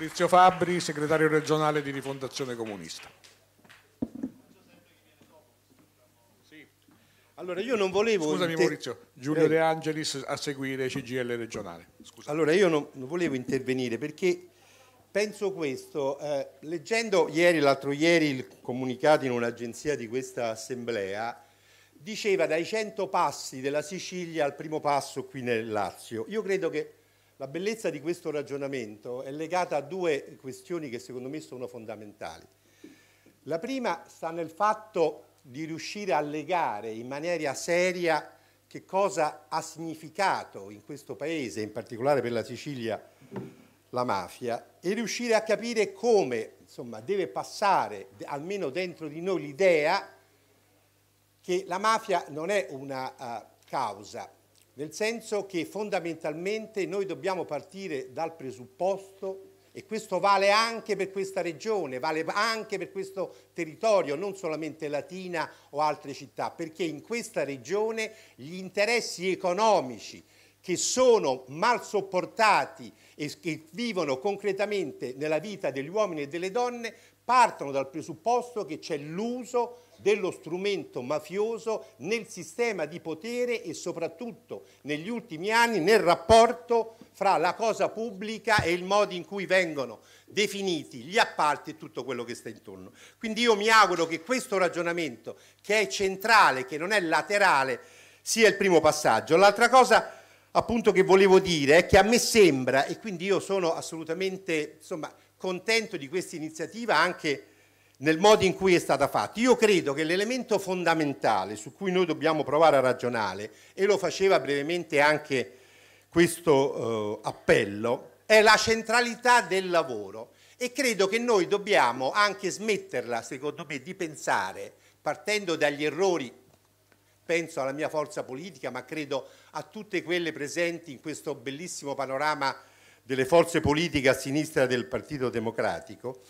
Maurizio Fabbri, segretario regionale di Rifondazione Comunista. Allora io non volevo... Scusami Maurizio, Giulio eh. De Angelis a seguire CGL regionale. Scusami. Allora io non, non, volevo intervenire perché penso questo, eh, leggendo ieri, l'altro ieri il comunicato in un'agenzia di questa assemblea, diceva dai 100 passi della Sicilia al primo passo qui nel Lazio. Io credo che la bellezza di questo ragionamento è legata a due questioni che secondo me sono fondamentali. La prima sta nel fatto di riuscire a legare in maniera seria che cosa ha significato in questo paese, in particolare per la Sicilia, la mafia e riuscire a capire come insomma, deve passare almeno dentro di noi l'idea che la mafia non è una uh, causa nel senso che fondamentalmente noi dobbiamo partire dal presupposto e questo vale anche per questa regione, vale anche per questo territorio, non solamente Latina o altre città, perché in questa regione gli interessi economici che sono mal sopportati e che vivono concretamente nella vita degli uomini e delle donne partono dal presupposto che c'è l'uso dello strumento mafioso nel sistema di potere e soprattutto negli ultimi anni nel rapporto fra la cosa pubblica e il modo in cui vengono definiti gli appalti e tutto quello che sta intorno. Quindi io mi auguro che questo ragionamento, che è centrale, che non è laterale, sia il primo passaggio. L'altra cosa appunto che volevo dire è che a me sembra, e quindi io sono assolutamente insomma, contento di questa iniziativa anche nel modo in cui è stata fatta. Io credo che l'elemento fondamentale su cui noi dobbiamo provare a ragionare, e lo faceva brevemente anche questo eh, appello, è la centralità del lavoro e credo che noi dobbiamo anche smetterla, secondo me, di pensare, partendo dagli errori penso alla mia forza politica, ma credo a tutte quelle presenti in questo bellissimo panorama delle forze politiche a sinistra del Partito Democratico,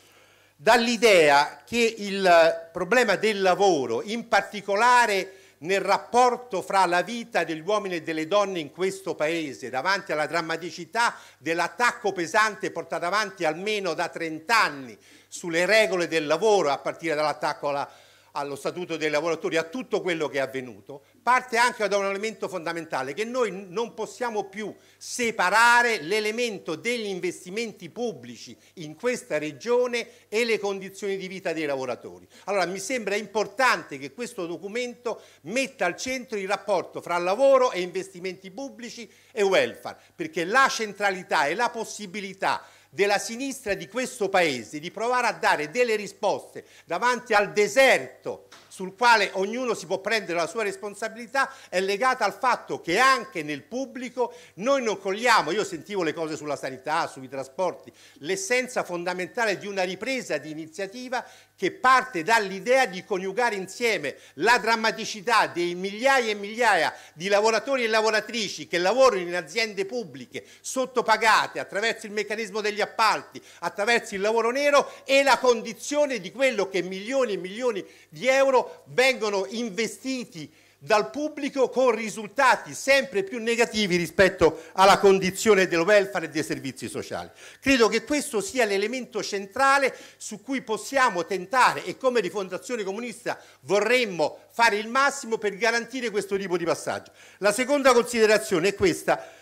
dall'idea che il problema del lavoro, in particolare nel rapporto fra la vita degli uomini e delle donne in questo paese, davanti alla drammaticità dell'attacco pesante portato avanti almeno da 30 anni sulle regole del lavoro, a partire dall'attacco alla allo Statuto dei lavoratori, a tutto quello che è avvenuto, parte anche da un elemento fondamentale, che noi non possiamo più separare l'elemento degli investimenti pubblici in questa regione e le condizioni di vita dei lavoratori. Allora mi sembra importante che questo documento metta al centro il rapporto fra lavoro e investimenti pubblici e welfare, perché la centralità e la possibilità della sinistra di questo paese di provare a dare delle risposte davanti al deserto sul quale ognuno si può prendere la sua responsabilità responsabilità è legata al fatto che anche nel pubblico noi non cogliamo, io sentivo le cose sulla sanità, sui trasporti, l'essenza fondamentale di una ripresa di iniziativa che parte dall'idea di coniugare insieme la drammaticità dei migliaia e migliaia di lavoratori e lavoratrici che lavorano in aziende pubbliche sottopagate attraverso il meccanismo degli appalti, attraverso il lavoro nero e la condizione di quello che milioni e milioni di euro vengono investiti dal pubblico con risultati sempre più negativi rispetto alla condizione del welfare e dei servizi sociali. Credo che questo sia l'elemento centrale su cui possiamo tentare e come Rifondazione Comunista vorremmo fare il massimo per garantire questo tipo di passaggio. La seconda considerazione è questa.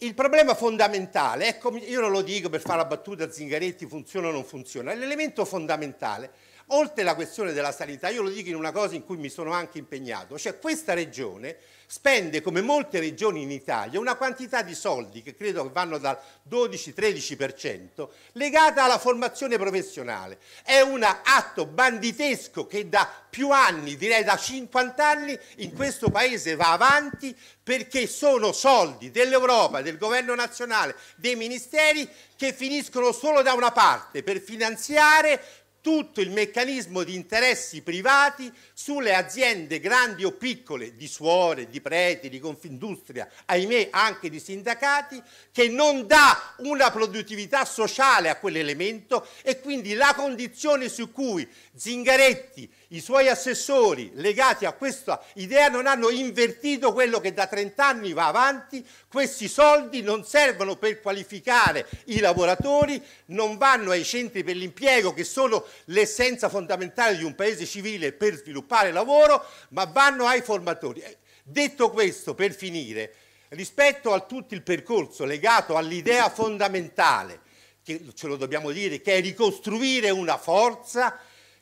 Il problema fondamentale, ecco, io non lo dico per fare la battuta Zingaretti funziona o non funziona, l'elemento fondamentale è Oltre alla questione della sanità, io lo dico in una cosa in cui mi sono anche impegnato, cioè questa regione spende come molte regioni in Italia una quantità di soldi che credo vanno dal 12-13% legata alla formazione professionale. È un atto banditesco che da più anni, direi da 50 anni, in questo Paese va avanti perché sono soldi dell'Europa, del governo nazionale, dei ministeri che finiscono solo da una parte per finanziare tutto il meccanismo di interessi privati sulle aziende grandi o piccole, di suore, di preti, di confindustria, ahimè anche di sindacati, che non dà una produttività sociale a quell'elemento e quindi la condizione su cui Zingaretti, i suoi assessori legati a questa idea non hanno invertito quello che da 30 anni va avanti, questi soldi non servono per qualificare i lavoratori, non vanno ai centri per l'impiego che sono l'essenza fondamentale di un paese civile per sviluppare lavoro, ma vanno ai formatori. Eh, detto questo, per finire, rispetto a tutto il percorso legato all'idea fondamentale, che ce lo dobbiamo dire, che è ricostruire una forza,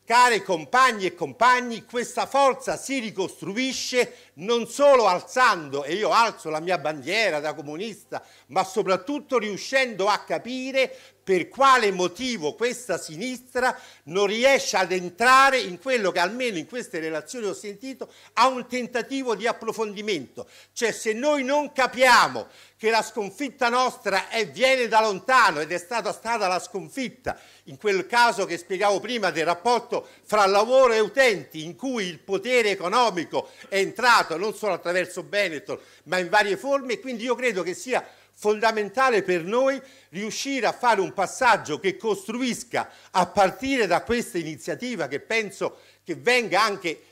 cari compagni e compagni, questa forza si ricostruisce non solo alzando, e io alzo la mia bandiera da comunista, ma soprattutto riuscendo a capire per quale motivo questa sinistra non riesce ad entrare in quello che almeno in queste relazioni ho sentito a un tentativo di approfondimento. Cioè se noi non capiamo che la sconfitta nostra è, viene da lontano ed è stata stata la sconfitta, in quel caso che spiegavo prima del rapporto fra lavoro e utenti, in cui il potere economico è entrato non solo attraverso Benetton ma in varie forme, e quindi io credo che sia fondamentale per noi riuscire a fare un passaggio che costruisca a partire da questa iniziativa che penso che venga anche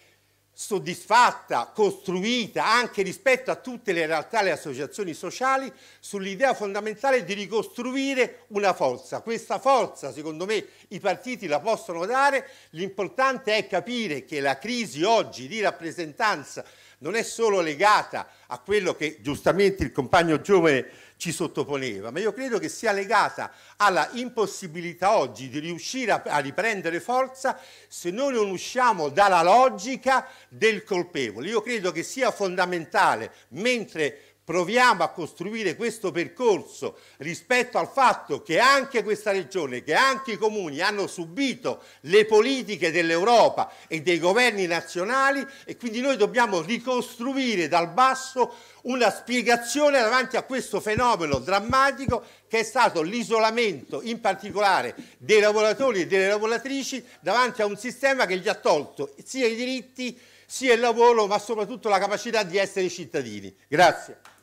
soddisfatta, costruita anche rispetto a tutte le realtà e le associazioni sociali sull'idea fondamentale di ricostruire una forza. Questa forza, secondo me, i partiti la possono dare, l'importante è capire che la crisi oggi di rappresentanza non è solo legata a quello che giustamente il compagno giovane ci sottoponeva, ma io credo che sia legata alla impossibilità oggi di riuscire a, a riprendere forza se noi non usciamo dalla logica del colpevole. Io credo che sia fondamentale, mentre proviamo a costruire questo percorso rispetto al fatto che anche questa regione, che anche i comuni hanno subito le politiche dell'Europa e dei governi nazionali e quindi noi dobbiamo ricostruire dal basso una spiegazione davanti a questo fenomeno drammatico che è stato l'isolamento in particolare dei lavoratori e delle lavoratrici davanti a un sistema che gli ha tolto sia i diritti sia il lavoro ma soprattutto la capacità di essere cittadini. Grazie.